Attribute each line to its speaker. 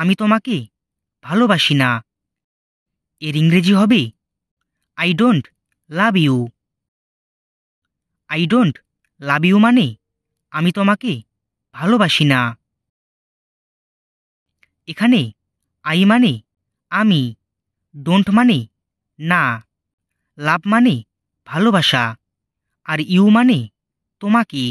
Speaker 1: আমি তোমাকে ভালোবাসি না এর ইংরেজি হবে I don't love you I don't love you মানে আমি তোমাকে ভালোবাসি না এখানে আই মানে আমি ডোন্ট মানে না লাভ মানে ভালোবাসা আর ইউ মানে তোমাকে